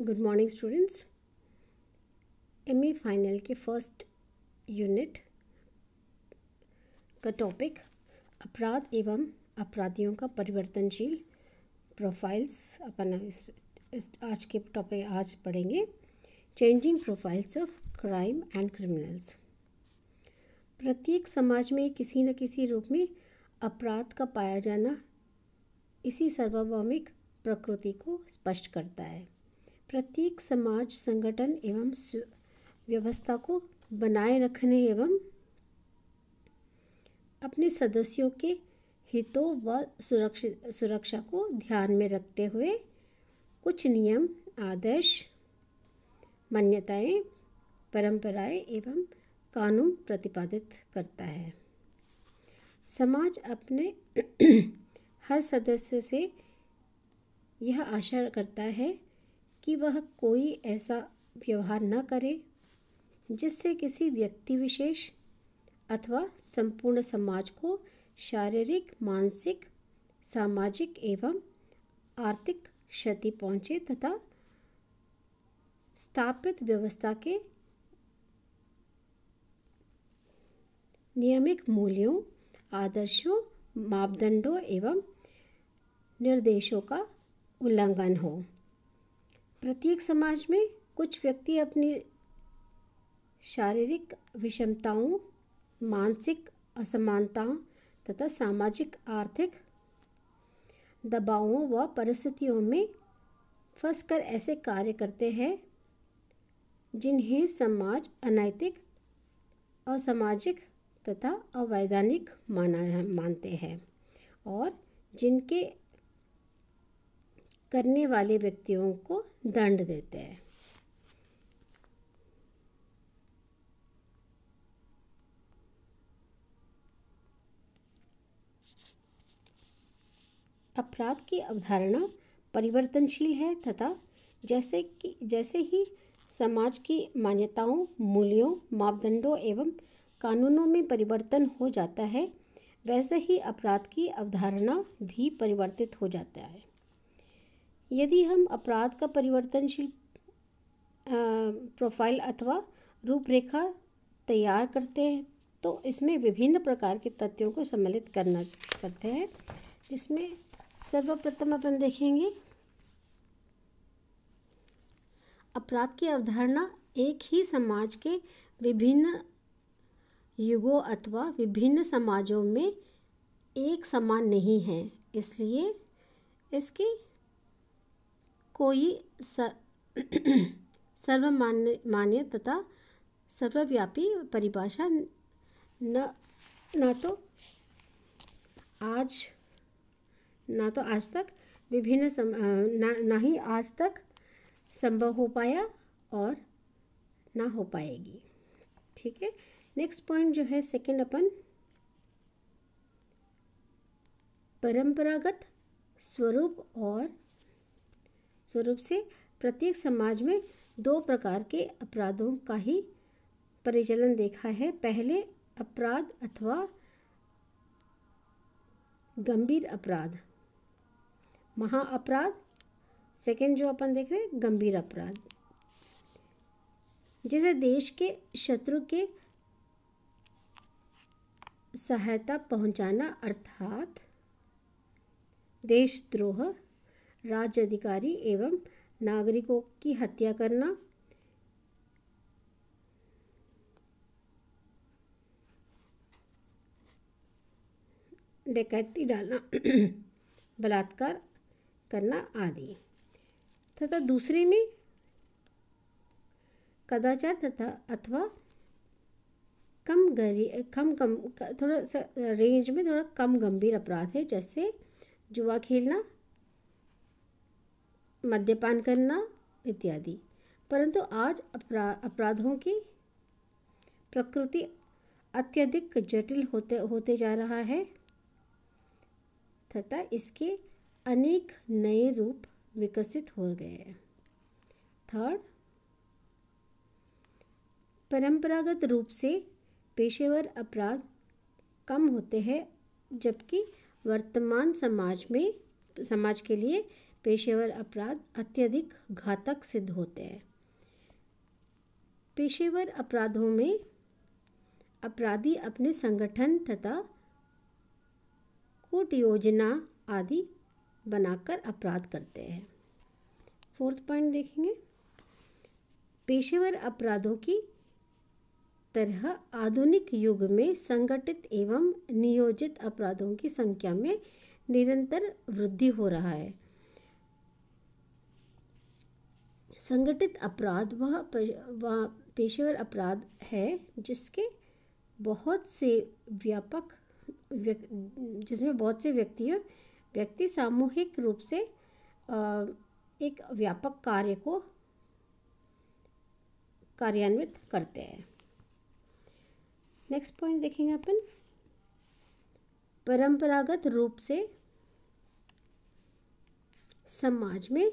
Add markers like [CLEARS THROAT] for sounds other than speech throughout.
good morning students M A final के first unit का topic अपराध एवं अपराधियों का परिवर्तनशील प्रोफाइल्स अपन इस, इस आज के टॉपिक आज पढ़ेंगे changing profiles of crime and criminals प्रत्येक समाज में किसी न किसी रूप में अपराध का पाया जाना इसी सार्वभौमिक प्रकृति को स्पष्ट करता है प्रत्येक समाज संगठन एवं व्यवस्था को बनाए रखने एवं अपने सदस्यों के हितों व सुरक्षित सुरक्षा को ध्यान में रखते हुए कुछ नियम आदर्श मान्यताएं परंपराएं एवं कानून प्रतिपादित करता है समाज अपने [CLEARS THROAT] हर सदस्य से यह आशा करता है कि वह कोई ऐसा व्यवहार न करे जिससे किसी व्यक्ति विशेष अथवा संपूर्ण समाज को शारीरिक मानसिक सामाजिक एवं आर्थिक क्षति पहुँचे तथा स्थापित व्यवस्था के नियमित मूल्यों आदर्शों मापदंडों एवं निर्देशों का उल्लंघन हो प्रत्येक समाज में कुछ व्यक्ति अपनी शारीरिक विषमताओं मानसिक असमानताओं तथा सामाजिक आर्थिक दबावों व परिस्थितियों में फंसकर ऐसे कार्य करते हैं जिन्हें समाज अनैतिक असामाजिक तथा अवैधानिक माना मानते हैं और जिनके करने वाले व्यक्तियों को दंड देते हैं अपराध की अवधारणा परिवर्तनशील है तथा जैसे कि जैसे ही समाज की मान्यताओं मूल्यों मापदंडों एवं कानूनों में परिवर्तन हो जाता है वैसे ही अपराध की अवधारणा भी परिवर्तित हो जाता है यदि हम अपराध का परिवर्तनशील प्रोफाइल अथवा रूपरेखा तैयार करते हैं तो इसमें विभिन्न प्रकार के तथ्यों को सम्मिलित करना करते हैं जिसमें सर्वप्रथम अपन देखेंगे अपराध की अवधारणा एक ही समाज के विभिन्न युगों अथवा विभिन्न समाजों में एक समान नहीं है इसलिए इसकी कोई [CLEARS THROAT] सर्वमान्य मान्य तथा सर्वव्यापी परिभाषा न ना तो आज ना तो आज तक विभिन्न सम ना, ना ही आज तक संभव हो पाया और ना हो पाएगी ठीक है नेक्स्ट पॉइंट जो है सेकंड अपन परंपरागत स्वरूप और स्वरूप से प्रत्येक समाज में दो प्रकार के अपराधों का ही परिचलन देखा है पहले अपराध अथवा गंभीर अपराध महाअपराध सेकंड जो अपन देख रहे हैं गंभीर अपराध जिसे देश के शत्रु के सहायता पहुंचाना अर्थात देशद्रोह राज्य अधिकारी एवं नागरिकों की हत्या करना डकैती डालना [CLEARS THROAT] बलात्कार करना आदि तथा दूसरे में कदाचार तथा अथवा कम गरी कम कम थोड़ा सा रेंज में थोड़ा कम गंभीर अपराध है जैसे जुआ खेलना मद्यपान करना इत्यादि परंतु आज अपरा अपराधों की प्रकृति अत्यधिक जटिल होते होते जा रहा है तथा इसके अनेक नए रूप विकसित हो गए हैं थर्ड परंपरागत रूप से पेशेवर अपराध कम होते हैं जबकि वर्तमान समाज में समाज के लिए पेशेवर अपराध अत्यधिक घातक सिद्ध होते हैं पेशेवर अपराधों में अपराधी अपने संगठन तथा कूट योजना आदि बनाकर अपराध करते हैं फोर्थ पॉइंट देखेंगे पेशेवर अपराधों की तरह आधुनिक युग में संगठित एवं नियोजित अपराधों की संख्या में निरंतर वृद्धि हो रहा है संगठित अपराध वह पेशेवर अपराध है जिसके बहुत से व्यापक व्यक, जिसमें बहुत से व्यक्ति व्यक्ति सामूहिक रूप से एक व्यापक कार्य को कार्यान्वित करते हैं नेक्स्ट पॉइंट देखेंगे अपन परंपरागत रूप से समाज में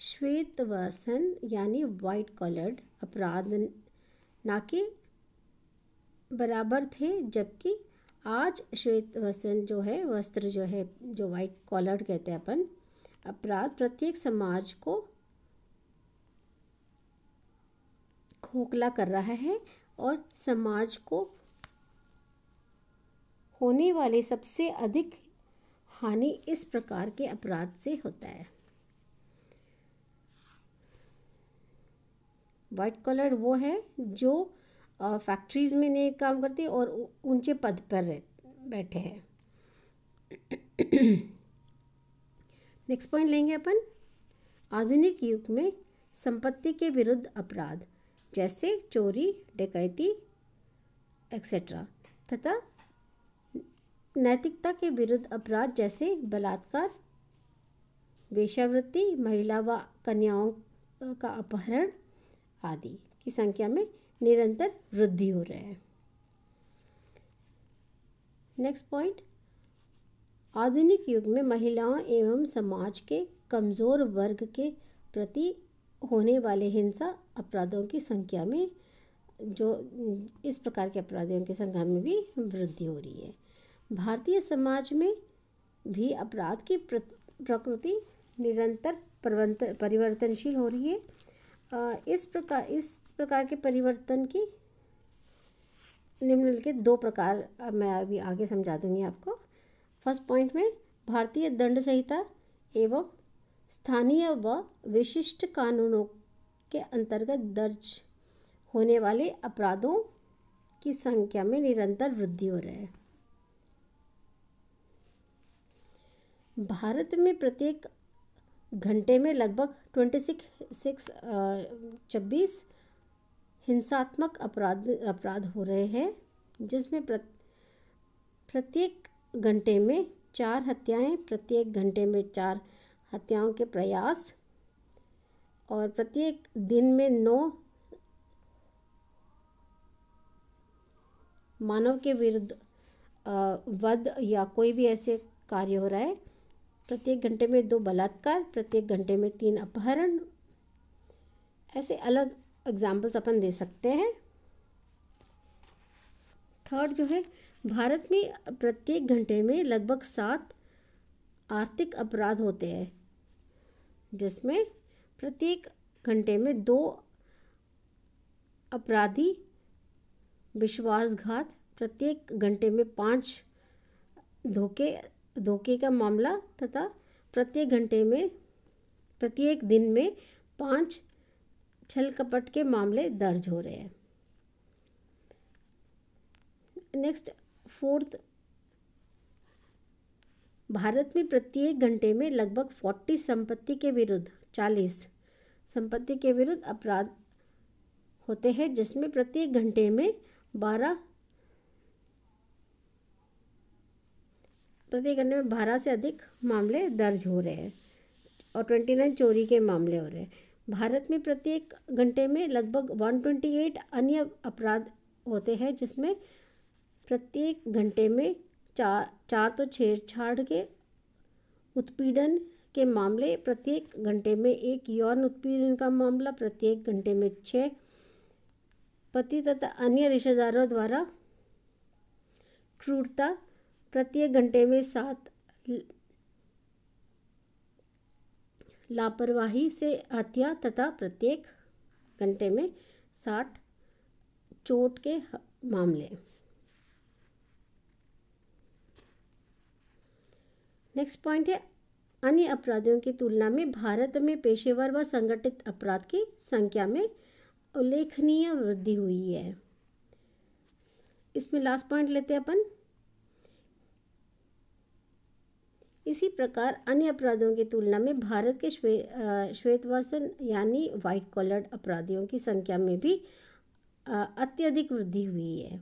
श्वेत वसन यानी वाइट कलर्ड अपराध ना के बराबर थे जबकि आज श्वेत वसन जो है वस्त्र जो है जो वाइट कॉलर कहते हैं अपन अपराध प्रत्येक समाज को खोखला कर रहा है और समाज को होने वाले सबसे अधिक हानि इस प्रकार के अपराध से होता है वाइट कॉलर वो है जो फैक्ट्रीज़ में नहीं काम करते और ऊंचे पद पर रह बैठे हैं नेक्स्ट पॉइंट लेंगे अपन आधुनिक युग में संपत्ति के विरुद्ध अपराध जैसे चोरी डकैती एक्सेट्रा तथा नैतिकता के विरुद्ध अपराध जैसे बलात्कार वेशावृत्ति महिला व कन्याओं का अपहरण आदि की संख्या में निरंतर वृद्धि हो रहा है नेक्स्ट पॉइंट आधुनिक युग में महिलाओं एवं समाज के कमज़ोर वर्ग के प्रति होने वाले हिंसा अपराधों की संख्या में जो इस प्रकार के अपराधियों की संख्या में भी वृद्धि हो रही है भारतीय समाज में भी अपराध की प्रकृति निरंतर परिवर्तनशील हो रही है इस प्रकार इस प्रकार के परिवर्तन की निम्नलिखित के दो प्रकार मैं अभी आगे समझा दूंगी आपको फर्स्ट पॉइंट में भारतीय दंड संहिता एवं स्थानीय व विशिष्ट कानूनों के अंतर्गत दर्ज होने वाले अपराधों की संख्या में निरंतर वृद्धि हो रही है भारत में प्रत्येक घंटे में लगभग ट्वेंटी सिक्स सिक्स छब्बीस हिंसात्मक अपराध अपराध हो रहे हैं जिसमें प्रत्येक घंटे में चार हत्याएं प्रत्येक घंटे में चार हत्याओं के प्रयास और प्रत्येक दिन में नौ मानव के विरुद्ध वध या कोई भी ऐसे कार्य हो रहा है प्रत्येक घंटे में दो बलात्कार प्रत्येक घंटे में तीन अपहरण ऐसे अलग एग्जाम्पल्स अपन दे सकते हैं थर्ड जो है भारत में प्रत्येक घंटे में लगभग सात आर्थिक अपराध होते हैं जिसमें प्रत्येक घंटे में दो अपराधी विश्वासघात प्रत्येक घंटे में पांच धोखे धोखे का मामला तथा प्रत्येक घंटे में प्रत्येक दिन में पाँच छल कपट के मामले दर्ज हो रहे हैं नेक्स्ट फोर्थ भारत में प्रत्येक घंटे में लगभग फोर्टी संपत्ति के विरुद्ध चालीस संपत्ति के विरुद्ध अपराध होते हैं जिसमें प्रत्येक घंटे में बारह प्रति घंटे में बारह से अधिक मामले दर्ज हो रहे हैं और ट्वेंटी नाइन चोरी के मामले हो रहे हैं भारत में प्रत्येक घंटे में लगभग वन ट्वेंटी एट अन्य अपराध होते हैं जिसमें प्रत्येक घंटे में चार चार तो छेड़छाड़ के उत्पीड़न के मामले प्रत्येक घंटे में एक यौन उत्पीड़न का मामला प्रत्येक घंटे में छः पति तथा अन्य रिश्तेदारों द्वारा क्रूरता प्रत्येक घंटे में सात लापरवाही से हत्या तथा प्रत्येक घंटे में साठ चोट के मामले नेक्स्ट पॉइंट है अन्य अपराधियों की तुलना में भारत में पेशेवर व संगठित अपराध की संख्या में उल्लेखनीय वृद्धि हुई है इसमें लास्ट पॉइंट लेते हैं अपन इसी प्रकार अन्य अपराधों की तुलना में भारत के श्वे श्वेतवासन यानी वाइट कॉलर्ड अपराधियों की संख्या में भी अत्यधिक वृद्धि हुई है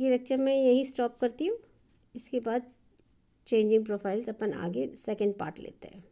ये लेक्चर मैं यही स्टॉप करती हूँ इसके बाद चेंजिंग प्रोफाइल्स अपन आगे सेकंड पार्ट लेते हैं